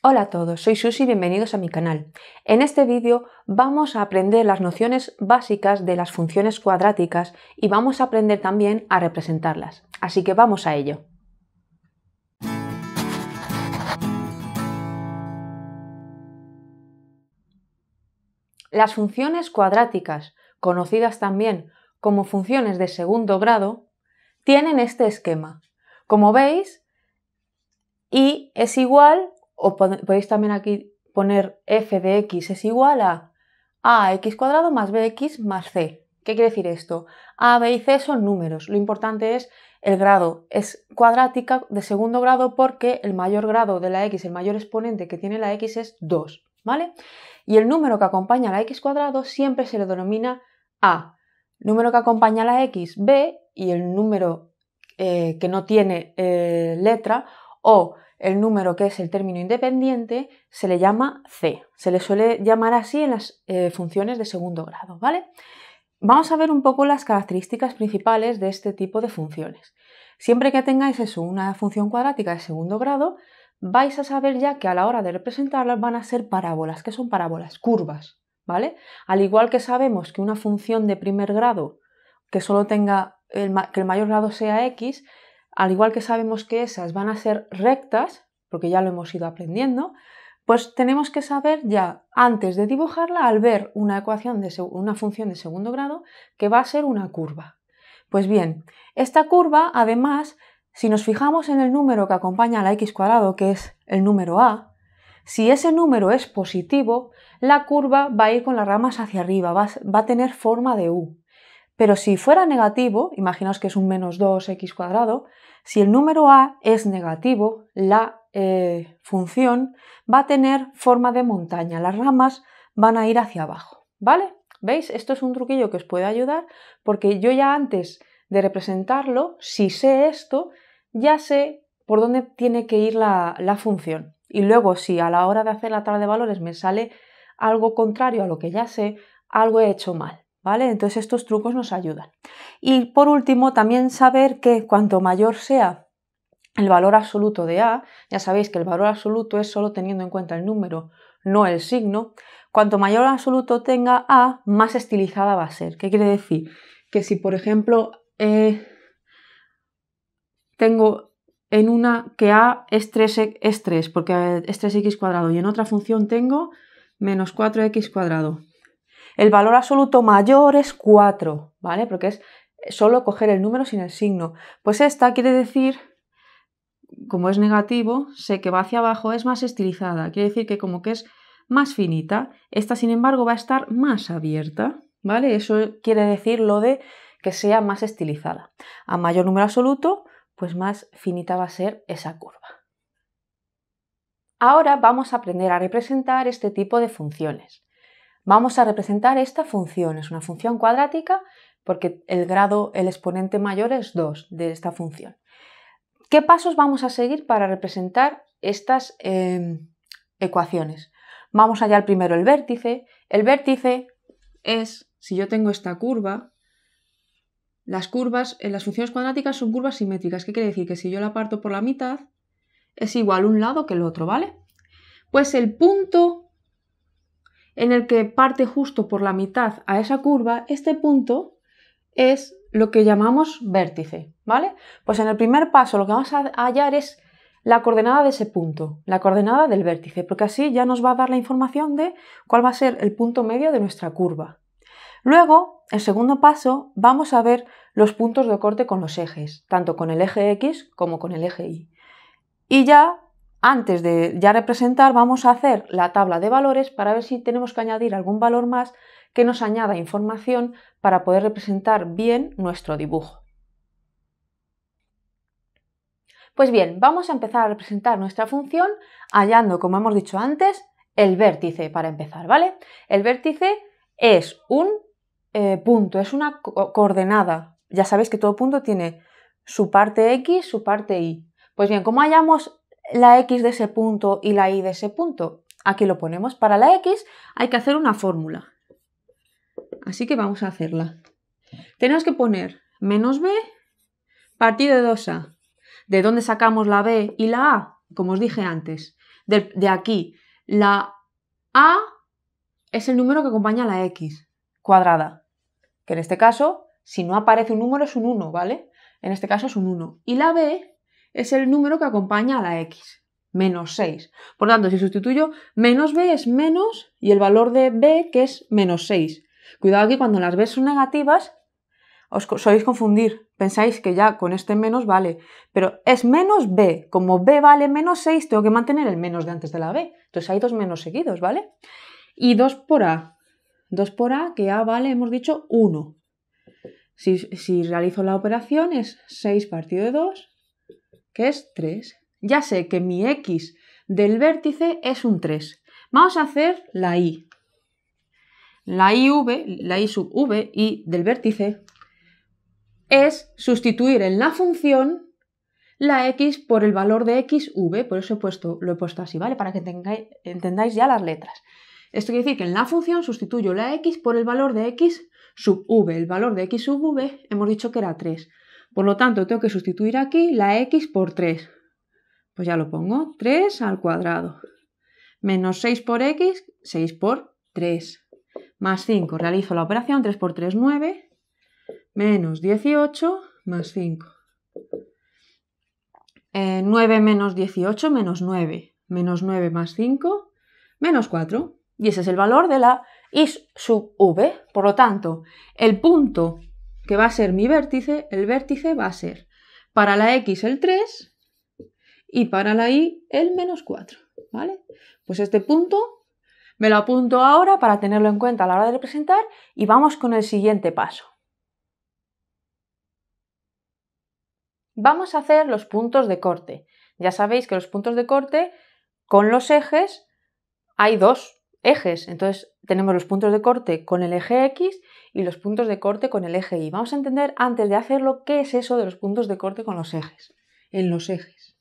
Hola a todos, soy Susy, y bienvenidos a mi canal. En este vídeo vamos a aprender las nociones básicas de las funciones cuadráticas y vamos a aprender también a representarlas. Así que vamos a ello. Las funciones cuadráticas, conocidas también como funciones de segundo grado, tienen este esquema. Como veis, y es igual o podéis también aquí poner f de x es igual a x cuadrado más bx más c. ¿Qué quiere decir esto? A, b y c son números. Lo importante es el grado. Es cuadrática de segundo grado porque el mayor grado de la x, el mayor exponente que tiene la x es 2. ¿Vale? Y el número que acompaña a la x cuadrado siempre se le denomina a. número que acompaña a la x, b, y el número eh, que no tiene eh, letra o el número que es el término independiente, se le llama C. Se le suele llamar así en las eh, funciones de segundo grado, ¿vale? Vamos a ver un poco las características principales de este tipo de funciones. Siempre que tengáis eso, una función cuadrática de segundo grado, vais a saber ya que a la hora de representarlas van a ser parábolas, que son parábolas curvas, ¿vale? Al igual que sabemos que una función de primer grado que solo tenga que el mayor grado sea x, al igual que sabemos que esas van a ser rectas, porque ya lo hemos ido aprendiendo, pues tenemos que saber ya antes de dibujarla, al ver una ecuación de una función de segundo grado, que va a ser una curva. Pues bien, esta curva, además, si nos fijamos en el número que acompaña a la x cuadrado, que es el número a, si ese número es positivo, la curva va a ir con las ramas hacia arriba, va a tener forma de u. Pero si fuera negativo, imaginaos que es un menos 2x cuadrado, si el número a es negativo, la eh, función va a tener forma de montaña, las ramas van a ir hacia abajo, ¿vale? ¿Veis? Esto es un truquillo que os puede ayudar porque yo ya antes de representarlo, si sé esto, ya sé por dónde tiene que ir la, la función. Y luego, si a la hora de hacer la tabla de valores me sale algo contrario a lo que ya sé, algo he hecho mal. Entonces estos trucos nos ayudan. Y por último, también saber que cuanto mayor sea el valor absoluto de A, ya sabéis que el valor absoluto es solo teniendo en cuenta el número, no el signo, cuanto mayor absoluto tenga A, más estilizada va a ser. ¿Qué quiere decir? Que si, por ejemplo, eh, tengo en una que A es 3, e, es 3, porque es 3x cuadrado, y en otra función tengo menos 4x cuadrado. El valor absoluto mayor es 4, ¿vale? Porque es solo coger el número sin el signo. Pues esta quiere decir, como es negativo, sé que va hacia abajo, es más estilizada. Quiere decir que como que es más finita. Esta, sin embargo, va a estar más abierta, ¿vale? Eso quiere decir lo de que sea más estilizada. A mayor número absoluto, pues más finita va a ser esa curva. Ahora vamos a aprender a representar este tipo de funciones. Vamos a representar esta función, es una función cuadrática porque el grado, el exponente mayor es 2 de esta función. ¿Qué pasos vamos a seguir para representar estas em, ecuaciones? Vamos a hallar primero el vértice. El vértice es, si yo tengo esta curva, las curvas, en eh, las funciones cuadráticas son curvas simétricas. ¿Qué quiere decir? Que si yo la parto por la mitad, es igual un lado que el otro, ¿vale? Pues el punto en el que parte justo por la mitad a esa curva, este punto es lo que llamamos vértice, ¿vale? Pues en el primer paso lo que vamos a hallar es la coordenada de ese punto, la coordenada del vértice, porque así ya nos va a dar la información de cuál va a ser el punto medio de nuestra curva. Luego, en segundo paso, vamos a ver los puntos de corte con los ejes, tanto con el eje X como con el eje Y. Y ya antes de ya representar, vamos a hacer la tabla de valores para ver si tenemos que añadir algún valor más que nos añada información para poder representar bien nuestro dibujo. Pues bien, vamos a empezar a representar nuestra función hallando, como hemos dicho antes, el vértice para empezar, ¿vale? El vértice es un eh, punto, es una coordenada. Ya sabéis que todo punto tiene su parte X, su parte Y. Pues bien, como hallamos la x de ese punto y la y de ese punto. Aquí lo ponemos. Para la x hay que hacer una fórmula. Así que vamos a hacerla. Tenemos que poner menos b partido de 2a. ¿De dónde sacamos la b y la a? Como os dije antes, de, aquí. La a es el número que acompaña a la x cuadrada. Que en este caso, si no aparece un número, es un 1, ¿vale? En este caso es un 1. Y la b es el número que acompaña a la x, menos 6. Por tanto, si sustituyo menos b es menos y el valor de b que es menos 6. Cuidado que cuando las b son negativas os sois confundir. Pensáis que ya con este menos vale, pero es menos b. Como b vale menos 6, tengo que mantener el menos de antes de la b. Entonces hay dos menos seguidos, ¿vale? Y 2 por a. 2 por a, que a vale, hemos dicho, 1. Si, si realizo la operación es 6 partido de 2 que es 3, ya sé que mi x del vértice es un 3. Vamos a hacer la i. La v, la i sub v, y del vértice, es sustituir en la función la x por el valor de x v. por eso puesto, lo he puesto así, ¿vale? Para que entendáis ya las letras. Esto quiere decir que en la función sustituyo la x por el valor de x sub v. El valor de x sub v hemos dicho que era 3. Por lo tanto, tengo que sustituir aquí la x por 3. Pues ya lo pongo, 3 al cuadrado. Menos 6 por x, 6 por 3. Más 5, realizo la operación, 3 por 3, 9. Menos 18, más 5. 9 eh, menos 18, menos 9. Menos 9 más 5, menos 4. Y ese es el valor de la is sub v. Por lo tanto, el punto que va a ser mi vértice, el vértice va a ser para la x el 3 y para la y el menos 4, ¿vale? Pues este punto me lo apunto ahora para tenerlo en cuenta a la hora de representar y vamos con el siguiente paso. Vamos a hacer los puntos de corte. Ya sabéis que los puntos de corte con los ejes hay dos, ejes. Entonces tenemos los puntos de corte con el eje X y los puntos de corte con el eje Y. Vamos a entender antes de hacerlo qué es eso de los puntos de corte con los ejes, en los ejes.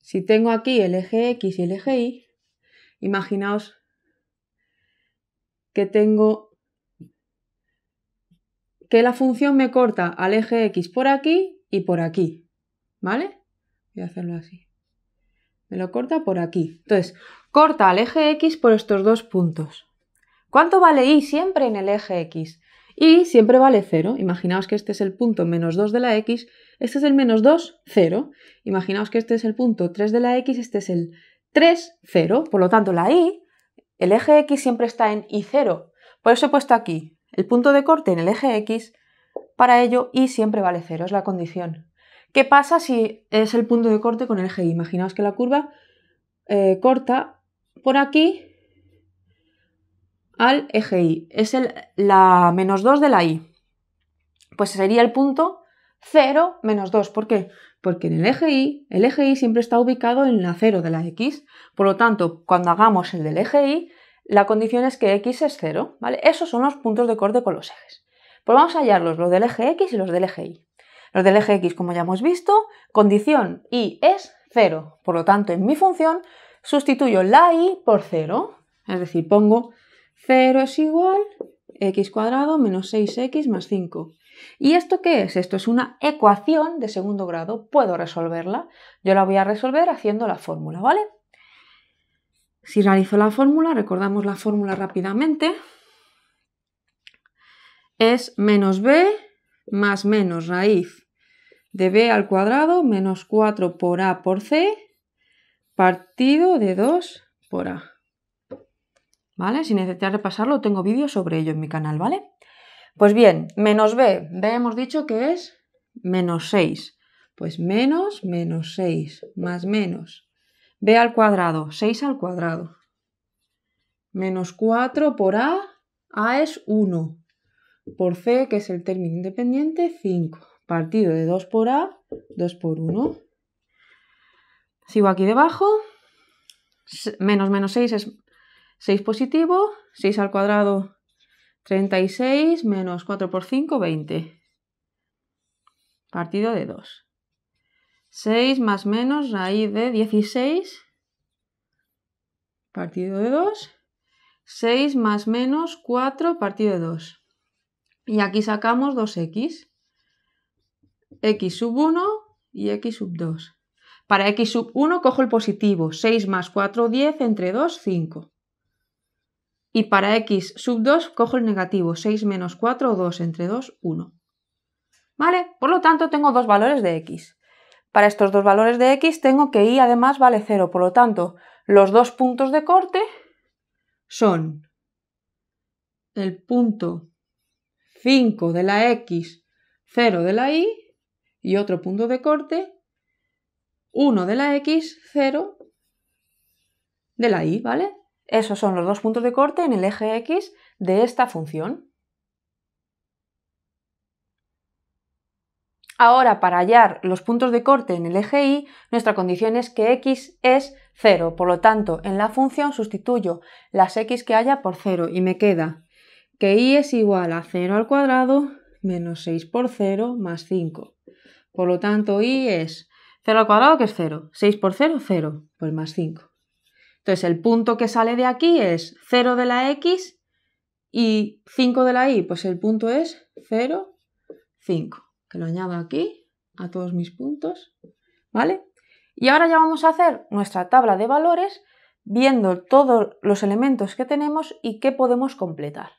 Si tengo aquí el eje X y el eje Y, imaginaos que tengo que la función me corta al eje X por aquí y por aquí, ¿vale? Voy a hacerlo así. Me lo corta por aquí. Entonces, corta al eje X por estos dos puntos. ¿Cuánto vale Y siempre en el eje X? Y siempre vale 0. Imaginaos que este es el punto menos 2 de la X, este es el menos 2, 0. Imaginaos que este es el punto 3 de la X, este es el 3, 0. Por lo tanto, la Y, el eje X siempre está en Y0. Por eso he puesto aquí el punto de corte en el eje X. Para ello, Y siempre vale 0, es la condición. ¿Qué pasa si es el punto de corte con el eje y? Imaginaos que la curva eh, corta por aquí al eje Y. Es el, la menos 2 de la Y. Pues sería el punto 0 menos 2. ¿Por qué? Porque en el eje Y, el eje Y siempre está ubicado en la 0 de la X. Por lo tanto, cuando hagamos el del eje Y, la condición es que X es 0. ¿vale? Esos son los puntos de corte con los ejes. Pues vamos a hallarlos, los del eje X y los del eje Y. Los del eje X, como ya hemos visto, condición Y es 0. Por lo tanto, en mi función sustituyo la Y por 0. Es decir, pongo 0 es igual x cuadrado menos 6x más 5. ¿Y esto qué es? Esto es una ecuación de segundo grado. Puedo resolverla. Yo la voy a resolver haciendo la fórmula, ¿vale? Si realizo la fórmula, recordamos la fórmula rápidamente. Es menos b más menos raíz de b al cuadrado menos 4 por a por c partido de 2 por a. ¿Vale? Si necesitas repasarlo, tengo vídeos sobre ello en mi canal, ¿vale? Pues bien, menos b, b hemos dicho que es menos 6. Pues menos menos 6, más menos. b al cuadrado, 6 al cuadrado. Menos 4 por a, a es 1. Por c, que es el término independiente, 5 partido de 2 por A, 2 por 1. Sigo aquí debajo. Menos menos 6 es 6 positivo. 6 al cuadrado, 36. Menos 4 por 5, 20. Partido de 2. 6 más menos raíz de 16. Partido de 2. 6 más menos 4, partido de 2. Y aquí sacamos 2x x sub 1 y x sub 2. Para x sub 1 cojo el positivo, 6 más 4, 10, entre 2, 5. Y para x sub 2 cojo el negativo, 6 menos 4, 2, entre 2, 1. ¿Vale? Por lo tanto, tengo dos valores de x. Para estos dos valores de x tengo que y además vale 0, por lo tanto, los dos puntos de corte son el punto 5 de la x, 0 de la y y otro punto de corte, 1 de la X, 0 de la Y, ¿vale? Esos son los dos puntos de corte en el eje X de esta función. Ahora, para hallar los puntos de corte en el eje Y, nuestra condición es que X es 0. Por lo tanto, en la función sustituyo las X que haya por 0 y me queda que Y es igual a 0 al cuadrado menos 6 por 0 más 5. Por lo tanto, y es 0 al cuadrado, que es 0. 6 por 0, 0. Pues más 5. Entonces, el punto que sale de aquí es 0 de la x y 5 de la y. Pues el punto es 0, 5. Que lo añado aquí a todos mis puntos. ¿Vale? Y ahora ya vamos a hacer nuestra tabla de valores viendo todos los elementos que tenemos y qué podemos completar.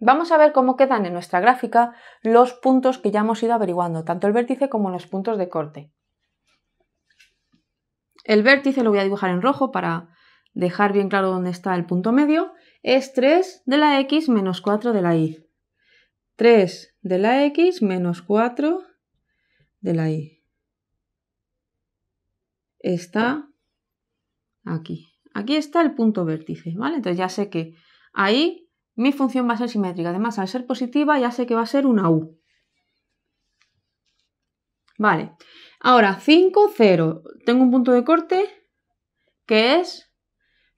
Vamos a ver cómo quedan en nuestra gráfica los puntos que ya hemos ido averiguando, tanto el vértice como los puntos de corte. El vértice lo voy a dibujar en rojo para dejar bien claro dónde está el punto medio. Es 3 de la x menos 4 de la y. 3 de la x menos 4 de la y. Está aquí. Aquí está el punto vértice, ¿vale? Entonces ya sé que ahí mi función va a ser simétrica. Además, al ser positiva ya sé que va a ser una U. Vale. Ahora, 5, 0. Tengo un punto de corte que es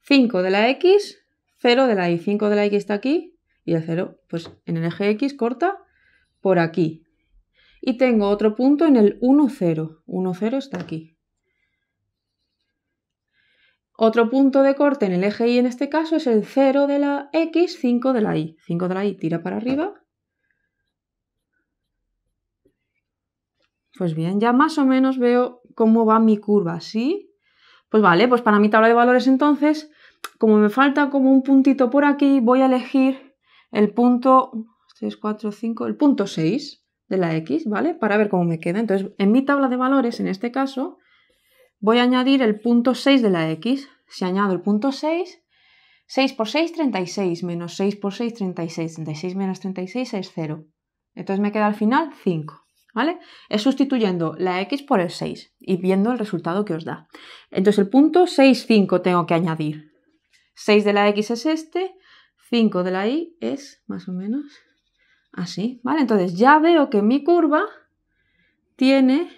5 de la X, 0 de la Y. 5 de la X está aquí y el 0, pues en el eje X corta por aquí. Y tengo otro punto en el 1, 0. 1, 0 está aquí. Otro punto de corte en el eje Y en este caso es el 0 de la X, 5 de la Y. 5 de la Y tira para arriba. Pues bien, ya más o menos veo cómo va mi curva, ¿sí? Pues vale, pues para mi tabla de valores entonces, como me falta como un puntito por aquí, voy a elegir el punto el punto 6 de la X, ¿vale? Para ver cómo me queda. Entonces, en mi tabla de valores, en este caso, Voy a añadir el punto 6 de la x. Si añado el punto 6, 6 por 6, 36, menos 6 por 6, 36, 36 menos 36 es 0. Entonces me queda al final 5. ¿Vale? Es sustituyendo la x por el 6 y viendo el resultado que os da. Entonces el punto 6, 5 tengo que añadir. 6 de la x es este, 5 de la y es más o menos así, ¿vale? Entonces ya veo que mi curva tiene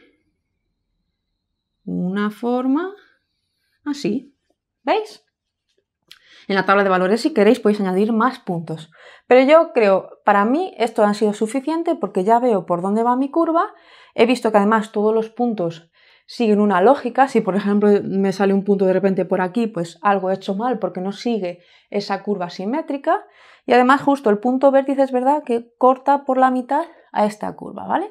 una forma así. ¿Veis? En la tabla de valores, si queréis, podéis añadir más puntos. Pero yo creo, para mí, esto ha sido suficiente porque ya veo por dónde va mi curva. He visto que además todos los puntos siguen una lógica. Si, por ejemplo, me sale un punto de repente por aquí, pues algo he hecho mal porque no sigue esa curva simétrica. Y además, justo el punto vértice es verdad que corta por la mitad a esta curva, ¿vale?